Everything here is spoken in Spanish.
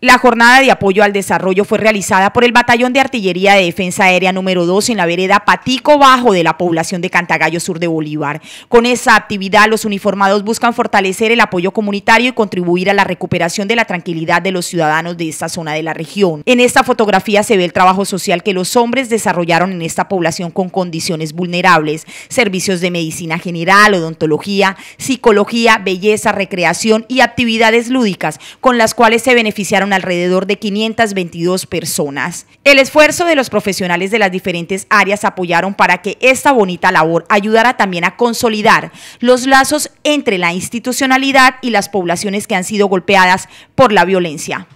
La jornada de apoyo al desarrollo fue realizada por el Batallón de Artillería de Defensa Aérea número 2 en la vereda Patico Bajo de la población de Cantagallo Sur de Bolívar. Con esa actividad, los uniformados buscan fortalecer el apoyo comunitario y contribuir a la recuperación de la tranquilidad de los ciudadanos de esta zona de la región. En esta fotografía se ve el trabajo social que los hombres desarrollaron en esta población con condiciones vulnerables, servicios de medicina general, odontología, psicología, belleza, recreación y actividades lúdicas, con las cuales se beneficiaron alrededor de 522 personas. El esfuerzo de los profesionales de las diferentes áreas apoyaron para que esta bonita labor ayudara también a consolidar los lazos entre la institucionalidad y las poblaciones que han sido golpeadas por la violencia.